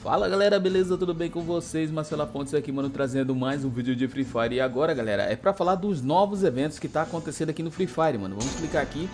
Fala galera, beleza? Tudo bem com vocês? Marcela Pontes aqui, mano, trazendo mais um vídeo de Free Fire. E agora, galera, é pra falar dos novos eventos que tá acontecendo aqui no Free Fire, mano. Vamos clicar aqui,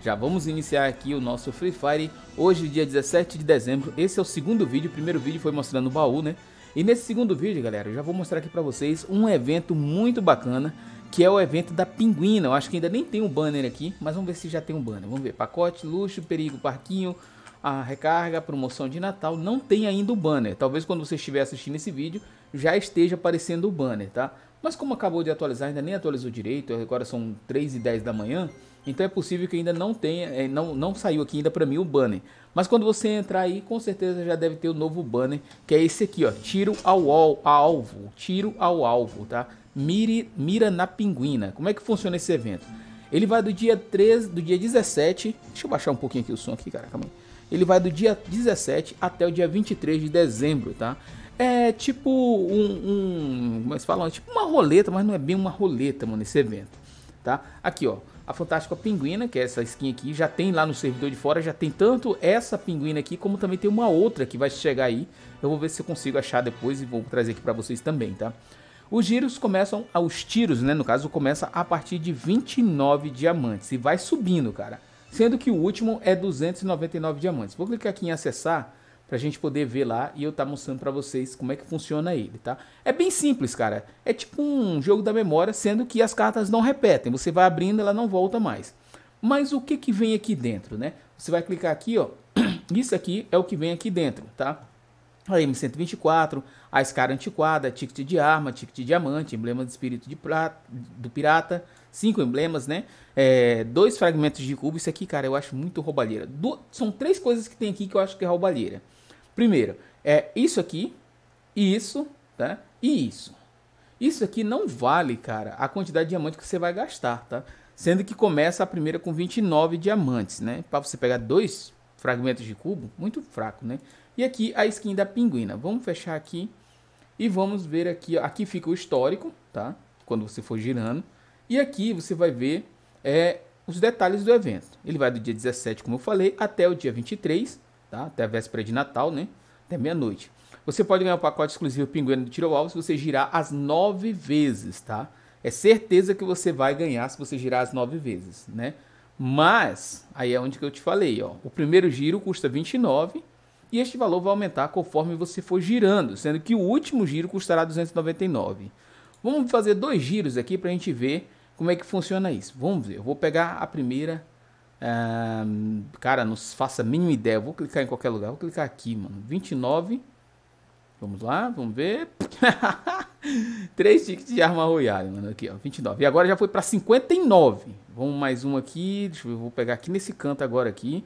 já vamos iniciar aqui o nosso Free Fire. Hoje, dia 17 de dezembro, esse é o segundo vídeo, o primeiro vídeo foi mostrando o baú, né? E nesse segundo vídeo, galera, eu já vou mostrar aqui pra vocês um evento muito bacana, que é o evento da Pinguina. Eu acho que ainda nem tem um banner aqui, mas vamos ver se já tem um banner. Vamos ver, pacote, luxo, perigo, parquinho a recarga, a promoção de Natal, não tem ainda o banner. Talvez quando você estiver assistindo esse vídeo já esteja aparecendo o banner, tá? Mas como acabou de atualizar, ainda nem atualizou direito, agora são 3 e 10 da manhã, então é possível que ainda não tenha, é, não, não saiu aqui ainda para mim o banner. Mas quando você entrar aí, com certeza já deve ter o novo banner, que é esse aqui, ó, tiro ao alvo, tiro ao alvo, tá? Mire, mira na pinguina. Como é que funciona esse evento? Ele vai do dia 13, do dia 17, deixa eu baixar um pouquinho aqui o som aqui, cara, calma aí ele vai do dia 17 até o dia 23 de dezembro, tá? É tipo um, um como é eles falam, tipo uma roleta, mas não é bem uma roleta, mano, esse evento, tá? Aqui, ó, a Fantástica Pinguina, que é essa skin aqui, já tem lá no servidor de fora, já tem tanto essa pinguina aqui, como também tem uma outra que vai chegar aí. Eu vou ver se eu consigo achar depois e vou trazer aqui para vocês também, tá? Os giros começam, ah, os tiros, né, no caso, começa a partir de 29 diamantes e vai subindo, cara sendo que o último é 299 diamantes. Vou clicar aqui em acessar para a gente poder ver lá e eu estar tá mostrando para vocês como é que funciona ele, tá? É bem simples, cara. É tipo um jogo da memória, sendo que as cartas não repetem. Você vai abrindo, ela não volta mais. Mas o que que vem aqui dentro, né? Você vai clicar aqui, ó. Isso aqui é o que vem aqui dentro, tá? A M124, a escara antiquada, ticket de arma, ticket de diamante, emblema de espírito de do pirata, cinco emblemas, né? É, dois fragmentos de cubo. Isso aqui, cara, eu acho muito roubalheira. Do, são três coisas que tem aqui que eu acho que é roubalheira. Primeiro, é isso aqui, e isso, tá? E isso. Isso aqui não vale, cara, a quantidade de diamante que você vai gastar, tá? Sendo que começa a primeira com 29 diamantes, né? Para você pegar dois fragmentos de cubo, muito fraco, né? E aqui a skin da pinguina. Vamos fechar aqui e vamos ver aqui. Aqui fica o histórico, tá? Quando você for girando. E aqui você vai ver é, os detalhes do evento. Ele vai do dia 17, como eu falei, até o dia 23, tá? até a véspera de Natal, né? até meia-noite. Você pode ganhar o pacote exclusivo Pingueno do Tiro Alvo se você girar as nove vezes, tá? É certeza que você vai ganhar se você girar as nove vezes, né? Mas, aí é onde que eu te falei, ó. O primeiro giro custa 29 e este valor vai aumentar conforme você for girando, sendo que o último giro custará 299. Vamos fazer dois giros aqui para a gente ver como é que funciona isso? Vamos ver. Eu vou pegar a primeira. Ah, cara, não faça a mínima ideia. Eu vou clicar em qualquer lugar. vou clicar aqui, mano. 29. Vamos lá, vamos ver. Três tickets de arma royale, mano. Aqui, ó. 29. E agora já foi pra 59. Vamos mais um aqui. Deixa eu ver. Vou pegar aqui nesse canto agora aqui.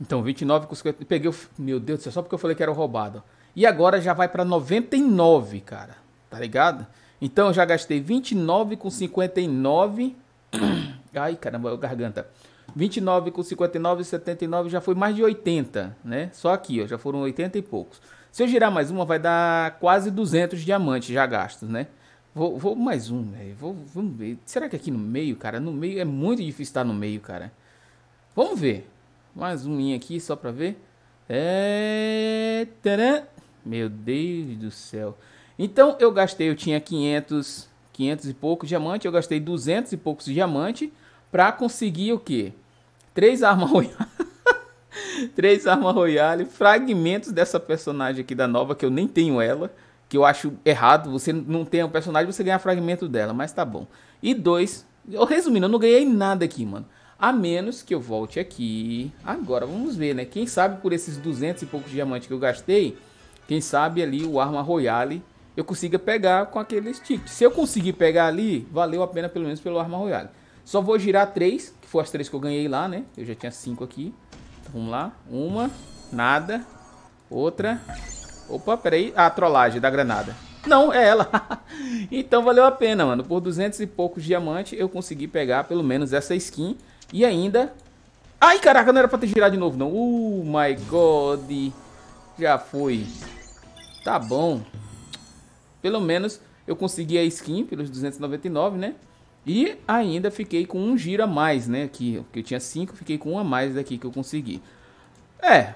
Então, 29 com 50. Peguei o. Meu Deus do céu, só porque eu falei que era roubado. E agora já vai pra 99, cara. Tá ligado? Então eu já gastei 29,59. Ai, caramba, garganta. 29,5979 79 já foi mais de 80, né? Só aqui, ó, já foram 80 e poucos. Se eu girar mais uma, vai dar quase 200 diamantes já gastos, né? Vou, vou mais um, né? velho. Vamos ver. Será que aqui no meio, cara? No meio é muito difícil estar no meio, cara. Vamos ver. Mais um aqui só pra ver. É... Meu Deus do céu. Então eu gastei, eu tinha 500, 500 e pouco diamante, eu gastei 200 e poucos diamante para conseguir o quê? Três armas royale. Três armas royale, fragmentos dessa personagem aqui da nova que eu nem tenho ela, que eu acho errado, você não tem um personagem, você ganha fragmento dela, mas tá bom. E dois, eu, resumindo, eu não ganhei nada aqui, mano. A menos que eu volte aqui. Agora, vamos ver, né? Quem sabe por esses 200 e poucos diamantes que eu gastei, quem sabe ali o Arma Royale eu consiga pegar com aquele stick. Se eu conseguir pegar ali, valeu a pena pelo menos pelo Arma Royale. Só vou girar três, que foram as três que eu ganhei lá, né? Eu já tinha cinco aqui. Então, vamos lá. Uma, nada, outra. Opa, peraí. Ah, a trollagem da granada. Não, é ela. então valeu a pena, mano. Por 200 e poucos diamantes eu consegui pegar pelo menos essa skin. E ainda... Ai, caraca, não era pra ter girado de novo, não. Oh, my God. Já foi. Tá bom pelo menos eu consegui a skin pelos 299, né? E ainda fiquei com um giro a mais, né? Aqui, que eu tinha 5, fiquei com um a mais daqui que eu consegui. É,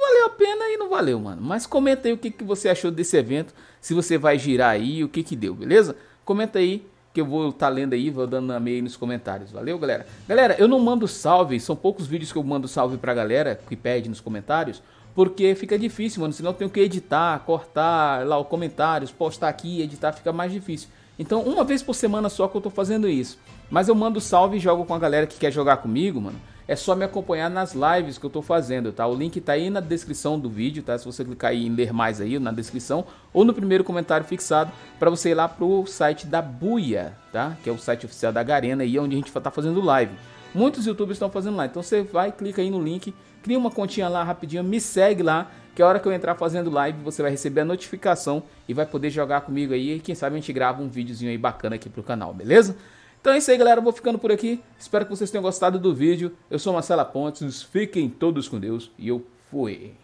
valeu a pena e não valeu, mano. Mas comenta aí o que, que você achou desse evento, se você vai girar aí, o que que deu, beleza? Comenta aí que eu vou estar tá lendo aí, vou dando a meia aí nos comentários. Valeu, galera? Galera, eu não mando salve, são poucos vídeos que eu mando salve pra galera que pede nos comentários. Porque fica difícil, mano. Senão eu tenho que editar, cortar lá os comentários, postar aqui, editar, fica mais difícil. Então, uma vez por semana só que eu tô fazendo isso. Mas eu mando salve e jogo com a galera que quer jogar comigo, mano. É só me acompanhar nas lives que eu tô fazendo, tá? O link tá aí na descrição do vídeo, tá? Se você clicar aí em ler mais aí, na descrição, ou no primeiro comentário fixado, para você ir lá pro site da Buia, tá? Que é o site oficial da Garena aí, é onde a gente tá fazendo live. Muitos youtubers estão fazendo live, Então você vai, clica aí no link, cria uma continha lá rapidinho, me segue lá, que a hora que eu entrar fazendo live, você vai receber a notificação e vai poder jogar comigo aí. E quem sabe a gente grava um videozinho aí bacana aqui pro canal, beleza? Então é isso aí, galera. Eu vou ficando por aqui. Espero que vocês tenham gostado do vídeo. Eu sou Marcela Pontes. Fiquem todos com Deus e eu fui.